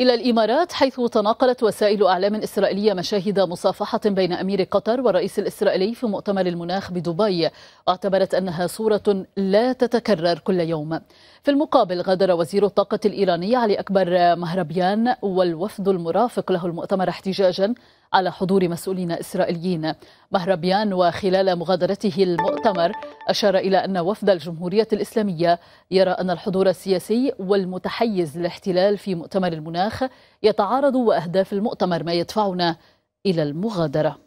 إلى الإمارات حيث تناقلت وسائل أعلام إسرائيلية مشاهد مصافحة بين أمير قطر والرئيس الإسرائيلي في مؤتمر المناخ بدبي واعتبرت أنها صورة لا تتكرر كل يوم في المقابل غادر وزير الطاقة الإيراني علي أكبر مهربيان والوفد المرافق له المؤتمر احتجاجا على حضور مسؤولين إسرائيليين مهربيان وخلال مغادرته المؤتمر أشار إلى أن وفد الجمهورية الإسلامية يرى أن الحضور السياسي والمتحيز للاحتلال في مؤتمر المناخ يتعارض وأهداف المؤتمر ما يدفعنا إلى المغادرة